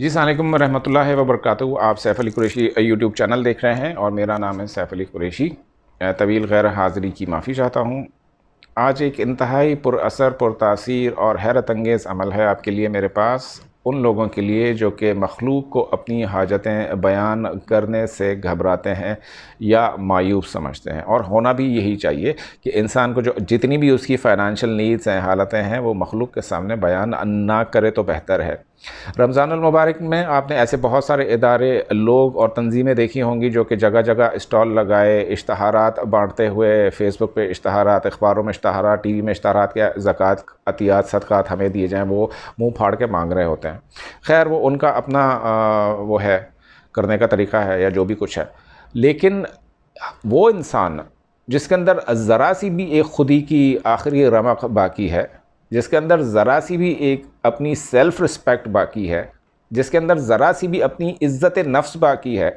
जी सलाम वरहमल वबरक आप सैफ़ अली कुरेशी यूट्यूब चैनल देख रहे हैं और मेरा नाम है सैफ़ अली कुरेशी तवील गैर हाज़री की माफ़ी चाहता हूँ आज एक इंतहाई पुरअसर पुरतासर और हैरत अंगेज़ अमल है आपके लिए मेरे पास उन लोगों के लिए जो कि मखलूक को अपनी हाजतें बयान करने से घबराते हैं या मायूब समझते हैं और होना भी यही चाहिए कि इंसान को जो जितनी भी उसकी फ़ाइनेंशियल नीड्स हैं हालतें हैं वो मखलूक के सामने बयान ना करे तो बेहतर है रमज़ान मुबारक में आपने ऐसे बहुत सारे इदारे लोग और तंजीमें देखी होंगी जो कि जगह जगह स्टॉल लगाए इश्तहार बांटते हुए फेसबुक पर इश्तहार अखबारों में इश्तहार टी वी में इश्तहार के जक़ात अतियात सदक़ात हमें दिए जाएँ वो मुँह फाड़ के मांग रहे होते हैं खैर वो उनका अपना वो है करने का तरीका है या जो भी कुछ है लेकिन वो इंसान जिसके अंदर ज़रा सी भी एक खुदी की आखिरी रमक बाकी है जिसके अंदर ज़रा सी भी एक अपनी सेल्फ़ रिस्पेक्ट बाकी है जिसके अंदर ज़रा सी भी अपनी इज़्ज़त नफ्स बाकी है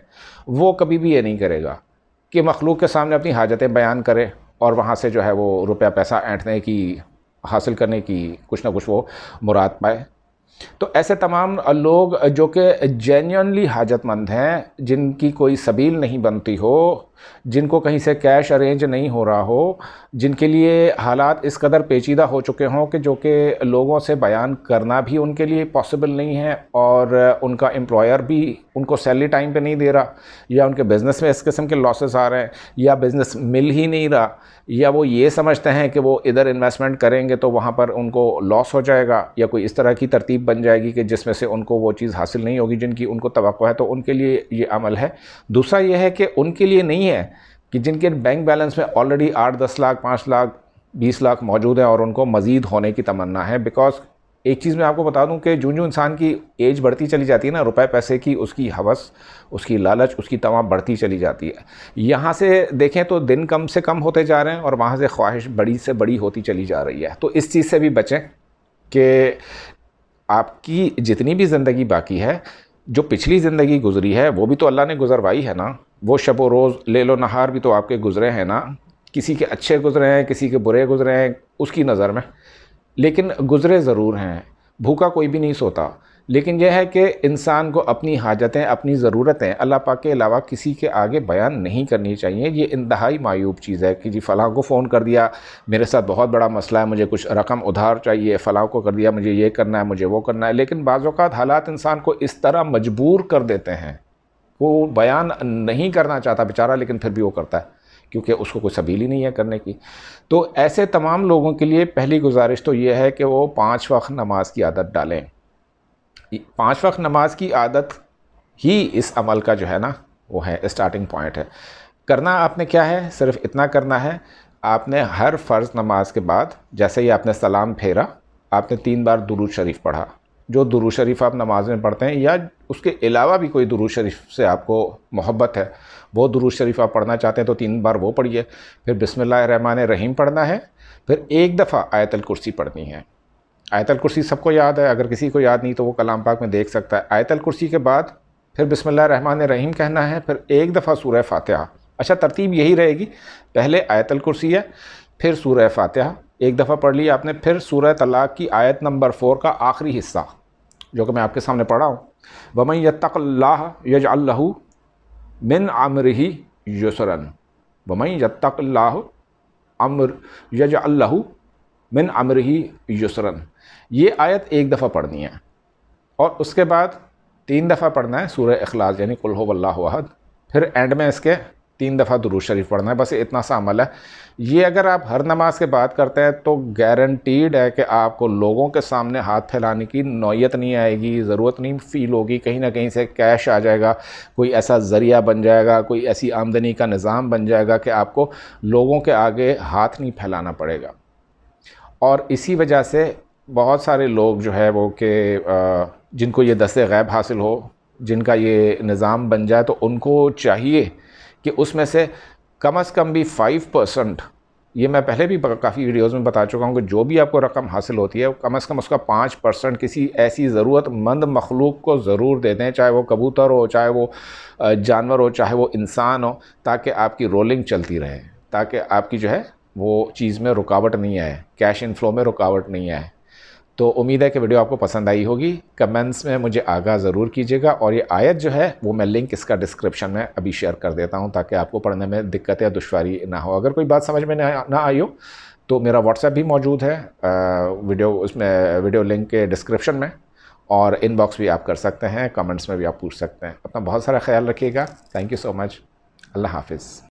वो कभी भी ये नहीं करेगा कि मखलूक के सामने अपनी हाजतें बयान करे और वहाँ से जो है वो रुपया पैसा ऐंठने की हासिल करने की कुछ ना कुछ वो मुराद पाए तो ऐसे तमाम लोग जो कि जेन्यनली हाजतमंद हैं जिनकी कोई सबील नहीं बनती हो जिनको कहीं से कैश अरेंज नहीं हो रहा हो जिनके लिए हालात इस कदर पेचीदा हो चुके हों कि जो कि लोगों से बयान करना भी उनके लिए पॉसिबल नहीं है और उनका एम्प्लॉयर भी उनको सैलरी टाइम पे नहीं दे रहा या उनके बिज़नेस में इस किस्म के लॉसेस आ रहे हैं या बिज़नेस मिल ही नहीं रहा या वो ये समझते हैं कि वो इधर इन्वेस्टमेंट करेंगे तो वहाँ पर उनको लॉस हो जाएगा या कोई इस तरह की तरतीब तरकीब बन जाएगी कि जिसमें से उनको वो चीज़ हासिल नहीं होगी जिनकी उनको तो है तो उनके लिए ये अमल है दूसरा ये है कि उनके लिए नहीं है कि जिनके बैंक बैलेंस में ऑलरेडी आठ दस लाख पाँच लाख बीस लाख मौजूद हैं और उनको मज़ीद होने की तमन्ना है बिकॉज एक चीज़ मैं आपको बता दूं कि जो जो इंसान की एज बढ़ती चली जाती है ना रुपए पैसे की उसकी हवस उसकी लालच उसकी तमाम बढ़ती चली जाती है यहाँ से देखें तो दिन कम से कम होते जा रहे हैं और वहाँ से ख्वाहिश बड़ी से बड़ी होती चली जा रही है तो इस चीज़ से भी बचें कि आपकी जितनी भी ज़िंदगी बाकी है जो पिछली ज़िंदगी गुजरी है वो भी तो अल्लाह ने गुजरवाई है ना वो शब रोज़ लेलो नहार भी तो आपके गुजरे हैं ना किसी के अच्छे गुजरे हैं किसी के बुरे गुजरे हैं उसकी नज़र में लेकिन गुजरे ज़रूर हैं भूखा कोई भी नहीं सोता लेकिन यह है कि इंसान को अपनी हाजतें अपनी ज़रूरतें अल्लाह पाक के अलावा किसी के आगे बयान नहीं करनी चाहिए ये इंतहाई मायूब चीज़ है कि जी फ़लाँ को फ़ोन कर दिया मेरे साथ बहुत बड़ा मसला है मुझे कुछ रकम उधार चाहिए फ़लाँ को कर दिया मुझे ये करना है मुझे वो करना है लेकिन बाज़ात हालात इंसान को इस तरह मजबूर कर देते हैं वो बयान नहीं करना चाहता बेचारा लेकिन फिर भी वो करता है क्योंकि उसको कोई सबील ही नहीं है करने की तो ऐसे तमाम लोगों के लिए पहली गुजारिश तो ये है कि वो पाँच वक्त नमाज की आदत डालें पाँच वक्त नमाज की आदत ही इस अमल का जो है ना वो है स्टार्टिंग पॉइंट है करना आपने क्या है सिर्फ इतना करना है आपने हर फ़र्ज़ नमाज के बाद जैसे ही आपने सलाम फेरा आपने तीन बार दुरू शरीफ पढ़ा जो दुरू शरीफ आप नमाज में पढ़ते हैं या उसके अलावा भी कोई दुरू शरीफ से आपको मोहब्बत है वो दुरू शरीफ आप पढ़ना चाहते हैं तो तीन बार वो पढ़िए फिर बिसमिल्ल रहीम पढ़ना है फिर एक दफ़ा आयतल कुर्सी पढ़नी है आयतल कुर्सी सबको याद है अगर किसी को याद नहीं तो वो कलाम पाक में देख सकता है आयतल कुर्सी के बाद फिर बिसमिल्ल रहीम कहना है फिर एक दफ़ा सूर्य फातहा अच्छा तरतीब यही रहेगी पहले आयतल कुर्सी है फिर सूर्य फातहा एक दफ़ा पढ़ लिया आपने फिर सूर्य तलाक की आयत नंबर फोर का आखिरी हिस्सा जो कि मैं आपके सामने पढ़ा हूँ वमई यत्तल्लाह यज अल्लाह मिन ही यसरन वमई यत्तल्लाह अमर यज अल्लाह मिन अमर ही युसरन ये आयत एक दफ़ा पढ़नी है और उसके बाद तीन दफ़ा पढ़ना है सूर्य अखलास यानी कुल्हो वल्लाहद फिर एंड में इसके तीन दफ़ा दरूज शरीफ पढ़ना है बस इतना सा अमल है ये अगर आप हर नमाज के बाद करते हैं तो गारंटीड है कि आपको लोगों के सामने हाथ फैलाने की नौीयत नहीं आएगी ज़रूरत नहीं फ़ील होगी कहीं ना कहीं से कैश आ जाएगा कोई ऐसा ज़रिया बन जाएगा कोई ऐसी आमदनी का निज़ाम बन जाएगा कि आपको लोगों के आगे हाथ नहीं फैलाना पड़ेगा और इसी वजह से बहुत सारे लोग जो है वो कि जिनको ये दस्ते गैब हासिल हो जिनका ये निज़ाम बन जाए तो उनको चाहिए कि उसमें से कम अज़ कम भी फ़ाइव परसेंट ये मैं पहले भी काफ़ी वीडियोज़ में बता चुका हूँ कि जो भी आपको रकम हासिल होती है कम अज़ कम उसका पाँच परसेंट किसी ऐसी ज़रूरतमंद मखलूक को ज़रूर दे दें चाहे वो कबूतर हो चाहे वो जानवर हो चाहे वो इंसान हो ताकि आपकी रोलिंग चलती रहे ताकि आपकी जो है वो चीज़ में रुकावट नहीं आए कैश इनफ्लो में रुकावट नहीं आए तो उम्मीद है कि वीडियो आपको पसंद आई होगी कमेंट्स में मुझे आगाह ज़रूर कीजिएगा और ये आयत जो है वो मैं लिंक इसका डिस्क्रिप्शन में अभी शेयर कर देता हूँ ताकि आपको पढ़ने में दिक्कत या दुशारी ना हो अगर कोई बात समझ में ना, ना आई हो तो मेरा व्हाट्सएप भी मौजूद है आ, वीडियो उसमें वीडियो लिंक के डिस्क्रिप्शन में और इनबॉक्स भी आप कर सकते हैं कमेंट्स में भी आप पूछ सकते हैं अपना बहुत सारा ख्याल रखिएगा थैंक यू सो मच अल्लाह हाफिज़